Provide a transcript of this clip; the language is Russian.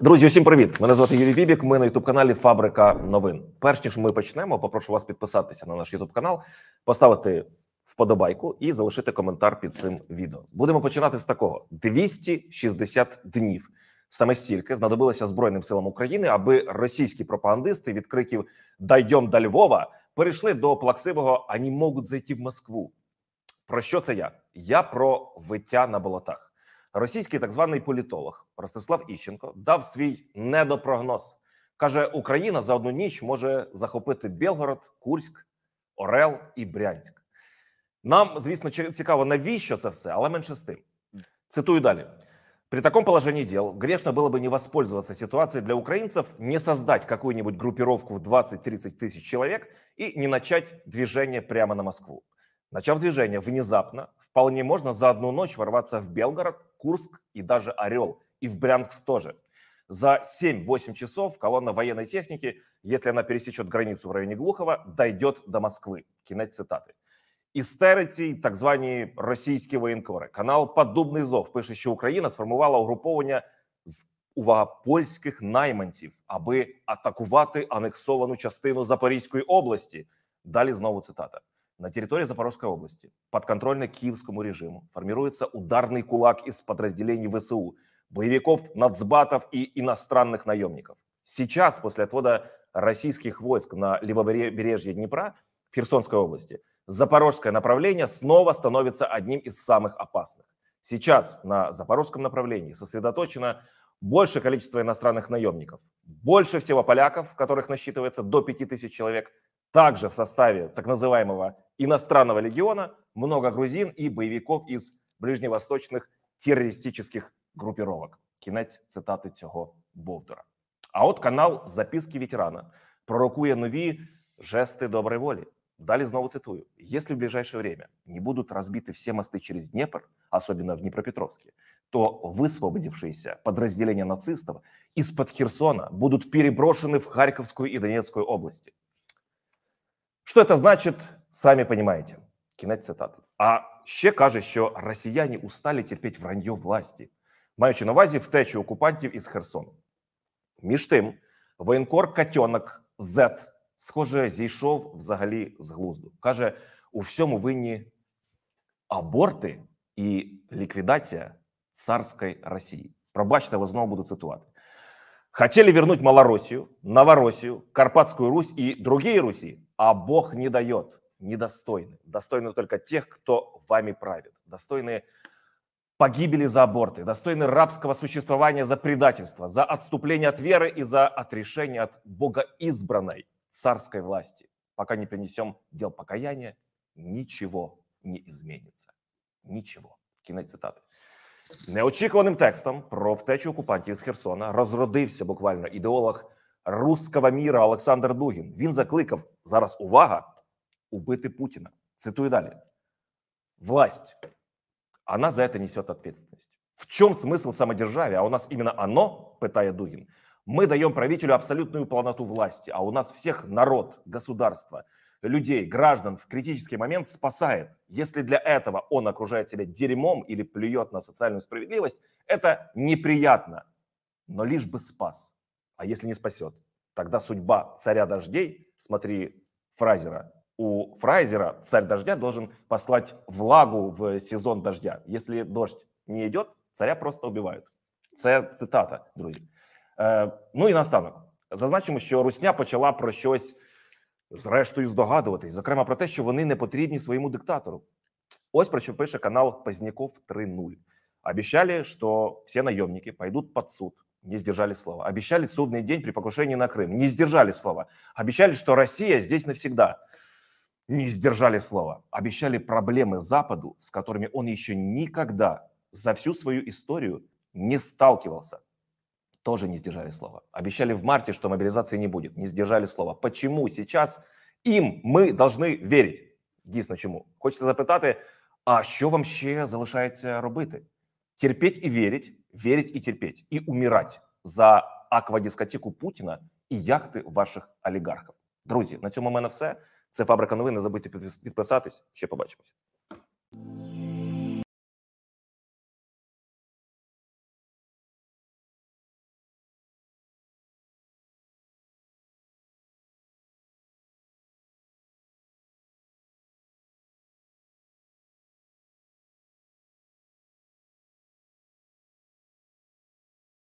Друзі, усім привіт! Мене звати Юрій Бібік. Ми на ютуб-каналі Фабрика Новин. Перш ніж ми почнемо, попрошу вас підписатися на наш ютуб канал, поставити вподобайку і залишити коментар під цим відео. Будемо починати з такого: 260 днів. Саме стільки знадобилося Збройним силам України, аби російські пропагандисти від криків Дайдьом до Львова перейшли до плаксивого «Ані можуть зайти в Москву. Про що це я? Я про виття на болотах. Російський так званий політолог Ростислав Іщенко дав свій недопрогноз. Каже, Україна за одну ніч може захопити Білгород, Курськ, Орел і Брянськ. Нам, звісно, цікаво, навіщо це все, але менше з тим. Цитую далі. При таком положении дел грешно было бы не воспользоваться ситуацией для украинцев, не создать какую-нибудь группировку в 20-30 тысяч человек и не начать движение прямо на Москву. Начав движение внезапно, Вполне можно за одну ночь ворваться в Белгород, Курск и даже Орел, и в Брянск тоже. За 7-8 часов колонна военной техники, если она пересечет границу в районе Глухова, дойдет до Москвы. Кинет цитаты. Істериці, так звані російські воєнкори, канал Подубний зов пише, що Україна сформувала угруповання з увага польських найманців, аби атакувати анексовану частину Запорізької області. Далі знову цитата. На территории Запорожской области, подконтрольно киевскому режиму, формируется ударный кулак из подразделений ВСУ, боевиков, нацбатов и иностранных наемников. Сейчас, после отвода российских войск на левобережье Днепра, в Херсонской области, запорожское направление снова становится одним из самых опасных. Сейчас на запорожском направлении сосредоточено большее количество иностранных наемников, больше всего поляков, которых насчитывается до 5000 человек, также в составе так называемого иностранного легиона много грузин и боевиков из ближневосточных террористических группировок. Кінець цитаты цього Бовдора. А от канал Записки ветерана пророкує нові жести доброй воли. Далее снова цитую. Если в ближайшее время не будут разбиты все мосты через Днепр, особенно в Днепропетровске, то высвободившиеся подразделения нацистов из-под Херсона будут переброшены в Харьковскую и Донецкую области. Що це значить, самі розумієте. Кінець цитати. А ще каже, що росіяни устали терпіти враньо власті, маючи на увазі втечу окупантів із Херсону. Між тим, воєнкор Катьонок Z, схоже, зійшов взагалі з глузду. Каже, у всьому винні аборти і ліквідація царської Росії. Пробачте, але знову буду цитувати. Хотели вернуть Малороссию, Новороссию, Карпатскую Русь и другие Руси, а Бог не дает, недостойны. Достойны только тех, кто вами правит. Достойны погибели за аборты, достойны рабского существования за предательство, за отступление от веры и за отрешение от богоизбранной царской власти. Пока не принесем дел покаяния, ничего не изменится. Ничего. Кино цитаты. Неочікуваним текстом про втечу окупантів з Херсона розродився буквально ідеолог руского міра Олександр Дугін. Він закликав зараз увага убити Путіна. Цитую далі: власть, она за это несет ответственность. В чем смысл самодержавия? А у нас именно оно, питає Дугін. Ми даємо правителю абсолютную полноту власті, а у нас всіх народ, государство – людей, граждан в критический момент спасает. Если для этого он окружает себя дерьмом или плюет на социальную справедливость, это неприятно, но лишь бы спас. А если не спасет, тогда судьба царя дождей, смотри Фрайзера. у Фрайзера царь дождя должен послать влагу в сезон дождя. Если дождь не идет, царя просто убивают. цитата, друзья. Е, э, ну і наостанок. Зазначим, що Русня почала про щось зрештою здогадуватись, зокрема про те, що вони не потрібні своєму диктатору. Ось про що пише канал Поздняков 3.0. Обещали, что все наемники пойдут под суд. Не сдержали слова. Обещали судный день при покушении на Крым. Не сдержали слова. Обещали, что Россия здесь навсегда. Не сдержали слова. Обещали проблемы Западу, с которыми он еще никогда за всю свою историю не сталкивался тоже не сдержали слова. Обещали в марте, что мобилизации не будет, не сдержали слова. Почему сейчас им мы должны вірити. Дійсно, чему хочется запитати: а что вам ще залишається робити? терпеть и верить верить и терпеть и умирать за аквадискотеку путина и яхты ваших олигархов друзья на этом у меня все. Це фабрика новин. Не забудьте підписатись. Ще побачимось.